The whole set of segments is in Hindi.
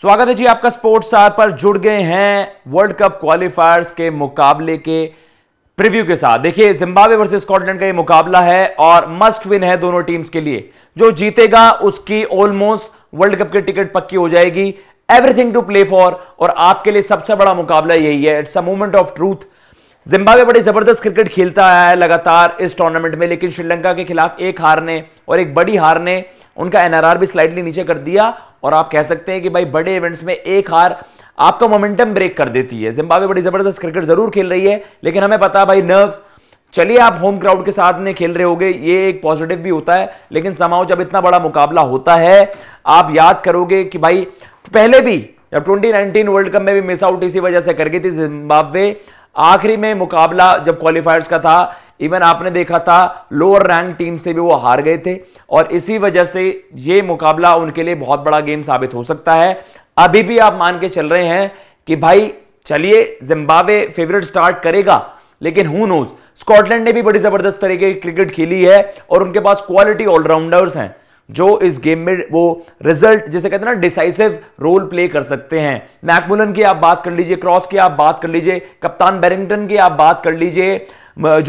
स्वागत है जी आपका स्पोर्ट्स आर पर जुड़ गए हैं वर्ल्ड कप क्वालिफायर्स के मुकाबले के प्रीव्यू के साथ देखिए जिम्बाब्वे वर्सेस स्कॉटलैंड का ये मुकाबला है और मस्ट विन है दोनों टीम्स के लिए जो जीतेगा उसकी ऑलमोस्ट वर्ल्ड कप की टिकट पक्की हो जाएगी एवरीथिंग टू प्ले फॉर और आपके लिए सबसे बड़ा मुकाबला यही है it's a moment of truth Zimbabwe बड़ी ज़बरदस्त क्रिकेट खेलता आया है लगातार इस टूर्नामेंट में लेकिन श्रीलंका के खिलाफ एक हार ने और एक बड़ी हार ने उनका एनआरआर भी स्लाइडली नीचे कर दिया और आप कह सकते हैं कि भाई बड़े इवेंट्स में एक हार आपका मोमेंटम ब्रेक कर देती है जिम्बाब्वे बड़ी ज़बरदस्त क्रिकेट ज़रूर खेल रही है लेकिन हमें पता भाई नर्व चलिए आप होम क्राउड के साथ में खेल रहे होगे ये एक पॉजिटिव भी होता है लेकिन समाओ जब इतना बड़ा मुकाबला होता है आप याद करोगे कि भाई पहले भी जब 2019 वर्ल्ड कप में भी मिस आउट इसी वजह से कर गई थी जिम्बाब्वे आखिरी में मुकाबला जब क्वालिफायर्स का था इवन आपने देखा था लोअर रैंक टीम से भी वो हार गए थे और इसी वजह से ये मुकाबला उनके लिए बहुत बड़ा गेम साबित हो सकता है अभी भी आप मान के चल रहे हैं कि भाई चलिए जिम्बावे फेवरेट स्टार्ट करेगा लेकिन हु नोज स्कॉटलैंड ने भी बड़ी जबरदस्त तरीके की क्रिकेट खेली है और उनके पास क्वालिटी ऑलराउंडर्स हैं जो इस गेम में वो रिजल्ट जैसे कहते हैं ना डिसाइसिव रोल प्ले कर सकते हैं मैकमुलन की आप बात कर लीजिए क्रॉस की आप बात कर लीजिए कप्तान बैरिंगटन की आप बात कर लीजिए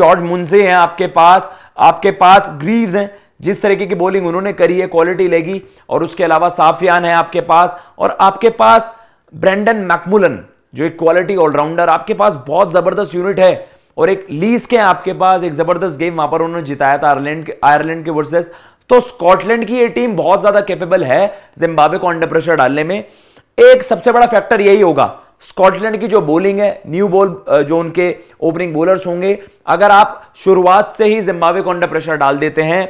जॉर्ज मुंसे हैं आपके पास आपके पास ग्रीव्स हैं जिस तरीके की बॉलिंग उन्होंने करी है क्वालिटी लेगी और उसके अलावा साफियान है आपके पास और आपके पास ब्रेंडन मैकमुलन जो एक क्वालिटी ऑलराउंडर आपके पास बहुत जबरदस्त यूनिट है और एक लीस के आपके पास एक जबरदस्त गेम वहां पर उन्होंने जिताया था आयरलैंड के आयरलैंड के वर्सेस तो स्कॉटलैंड की ये टीम बहुत ज्यादा कैपेबल है जिम्बाब्वे को अंडर प्रेशर डालने में एक सबसे बड़ा फैक्टर यही होगा स्कॉटलैंड की जो बॉलिंग है न्यू बॉल जो उनके ओपनिंग बॉलर्स होंगे अगर आप शुरुआत से ही जिम्बाब्वे को अंडर प्रेशर डाल देते हैं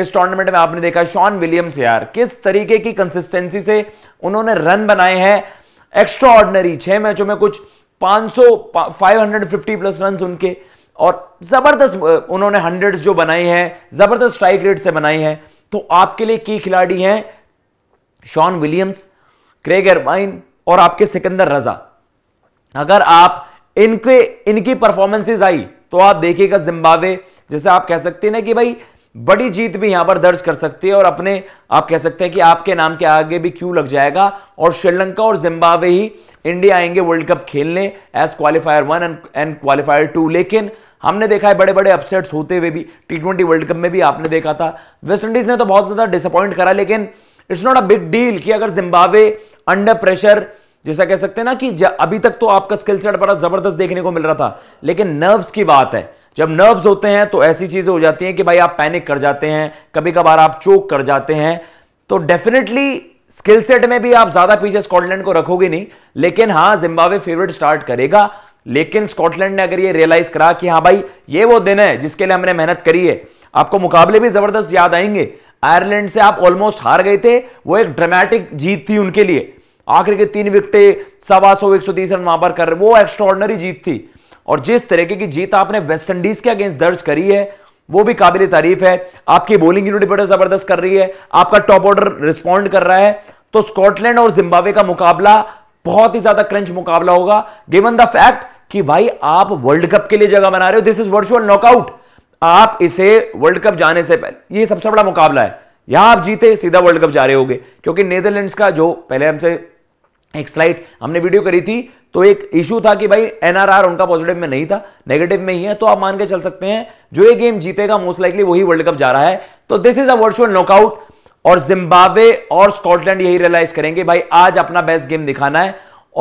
इस टूर्नामेंट में आपने देखा शॉन विलियम्स यार किस तरीके की कंसिस्टेंसी से उन्होंने रन बनाए हैं एक्स्ट्रा ऑर्डनरी छह मैचों में कुछ 500 550 प्लस रन उनके और ज़बरदस्त उन्होंने हंड्रेड जो बनाई हैं ज़बरदस्त स्ट्राइक रेट से बनाई हैं तो आपके लिए की खिलाड़ी हैं शॉन विलियम्स क्रेग एरवाइन और आपके सिकंदर रजा अगर आप इनके इनकी परफॉर्मेंसेज आई तो आप देखिएगा जिम्बावे जैसे आप कह सकते हैं ना कि भाई बड़ी जीत भी यहां पर दर्ज कर सकती है और अपने आप कह सकते हैं कि आपके नाम के आगे भी क्यों लग जाएगा और श्रीलंका और जिम्बावे ही इंडिया आएंगे वर्ल्ड कप खेलने as qualifier one and qualifier two लेकिन हमने देखा है बड़े बड़े अपसेट्स होते हुए भी टी ट्वेंटी वर्ल्ड कप में भी आपने देखा था वेस्टइंडीज ने तो बहुत ज़्यादा डिसअपॉइंट करा लेकिन it's not a big deal कि अगर जिम्बावे अंडर प्रेशर जैसा कह सकते हैं ना कि अभी तक तो आपका स्किल सेट बड़ा ज़बरदस्त देखने को मिल रहा था लेकिन नर्व्स की बात है जब नर्व्स होते हैं तो ऐसी चीज़ें हो जाती हैं कि भाई आप पैनिक कर जाते हैं कभी कभार आप चोक कर जाते हैं तो डेफिनेटली स्किल सेट में भी आप ज़्यादा पीछे स्कॉटलैंड को रखोगे नहीं लेकिन हाँ जिम्बावे फेवरेट स्टार्ट करेगा लेकिन स्कॉटलैंड ने अगर ये रियलाइज करा कि हाँ भाई ये वो दिन है जिसके लिए हमने मेहनत करी है आपको मुकाबले भी जबरदस्त याद आएंगे आयरलैंड से आप ऑलमोस्ट हार गए थे वो एक ड्रामेटिक जीत थी उनके लिए आखिर के तीन विकटे सवा सौ एक सौ तीस रन वहां पर कर रहे वो एक्स्ट्रॉर्डनरी जीत थी और जिस तरीके की जीत आपने वेस्ट इंडीज के अगेंस्ट दर्ज करी है वो भी काबिल तारीफ है आपकी बॉलिंग यूनिट बड़ा जबरदस्त कर रही है आपका टॉप ऑर्डर रिस्पॉन्ड कर रहा है तो स्कॉटलैंड और जिम्बाब्वे का मुकाबला बहुत ही ज्यादा क्रंच मुकाबला होगा गिवन द फैक्ट कि भाई आप वर्ल्ड कप के लिए जगह बना रहे हो दिस इज वर्चुअल नॉकआउट आप इसे वर्ल्ड कप जाने से पहले ये सबसे बड़ा मुकाबला है यहां आप जीते सीधा वर्ल्ड कप जा रहे होगे क्योंकि नेदरलैंड्स का जो पहले हमसे एक स्लाइड हमने वीडियो करी थी तो एक इशू था कि भाई एनआरआर उनका पॉजिटिव में नहीं था नेगेटिव में ही है तो आप मान के चल सकते हैं जो ये गेम जीतेगा मोस्ट लाइकली वही वर्ल्ड कप जा रहा है तो this is a virtual knockout और जिम्बाब्वे और स्कॉटलैंड यही रियलाइज करेंगे भाई आज अपना बेस्ट गेम दिखाना है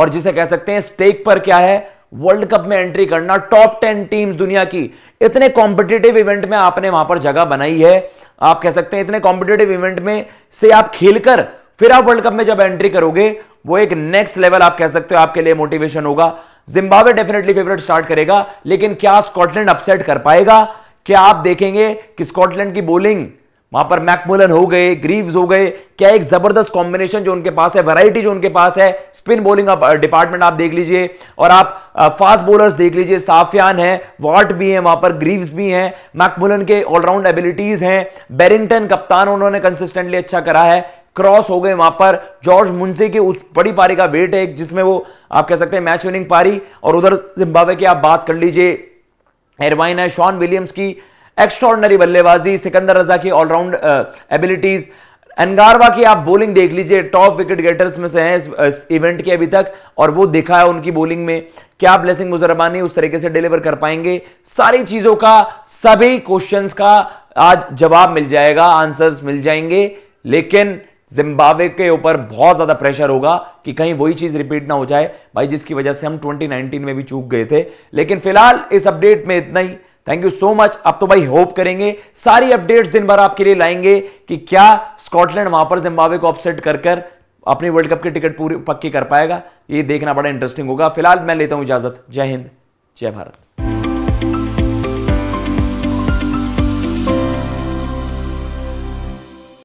और जिसे कह सकते हैं स्टेक पर क्या है वर्ल्ड कप में एंट्री करना टॉप टेन टीम्स दुनिया की इतने कॉम्पिटेटिव इवेंट में आपने वहां पर जगह बनाई है आप कह सकते हैं इतने कॉम्पिटेटिव इवेंट में से आप खेलकर फिर आप वर्ल्ड कप में जब एंट्री करोगे वो एक नेक्स्ट लेवल आप कह सकते हो आपके लिए मोटिवेशन होगा जिम्बाब्वे डेफिनेटली फेवरेट स्टार्ट करेगा लेकिन क्या स्कॉटलैंड अपसेट कर पाएगा क्या आप देखेंगे कि स्कॉटलैंड की बोलिंग वहां पर मैकमुलन हो गए ग्रीव्स हो गए क्या एक जबरदस्त कॉम्बिनेशन जो उनके पास है वैरायटी जो उनके पास है स्पिन बॉलिंग आप डिपार्टमेंट आप देख लीजिए और आप फास्ट बॉलर्स देख लीजिए साफियान है वॉट भी है वहां पर ग्रीव्स भी हैं मैकमुलन के ऑलराउंड एबिलिटीज हैं बेरिंगटन कप्तान उन्होंने कंसिस्टेंटली अच्छा करा है क्रॉस हो गए वहां पर जॉर्ज मुंसे की उस बड़ी पारी का वेट है जिसमें वो आप कह सकते हैं मैच विनिंग पारी और उधर जिम्बावे की आप बात कर लीजिए एरवाइन है शॉन विलियम्स की एक्स्ट्रॉर्डनरी बल्लेबाजी सिकंदर रजा की ऑलराउंड एबिलिटीज uh, एनगारवा की आप बोलिंग देख लीजिए टॉप विकेट गेटर्स में से हैं इस, इस इवेंट के अभी तक और वो दिखा है उनकी बोलिंग में क्या ब्लेसिंग मुजरबानी उस तरीके से डिलीवर कर पाएंगे सारी चीजों का सभी क्वेश्चंस का आज जवाब मिल जाएगा आंसर्स मिल जाएंगे लेकिन जिम्बाब्वे के ऊपर बहुत ज्यादा प्रेशर होगा कि कहीं वही चीज रिपीट ना हो जाए भाई जिसकी वजह से हम ट्वेंटी में भी चूक गए थे लेकिन फिलहाल इस अपडेट में इतना ही थैंक यू सो मच अब तो भाई होप करेंगे सारी अपडेट्स दिन भर आपके लिए लाएंगे कि क्या स्कॉटलैंड वहां पर जिम्बावे को अपसेट कर कर अपनी वर्ल्ड कप की टिकट पूरी पक्की कर पाएगा ये देखना बड़ा इंटरेस्टिंग होगा फिलहाल मैं लेता हूं इजाजत जय हिंद जय भारत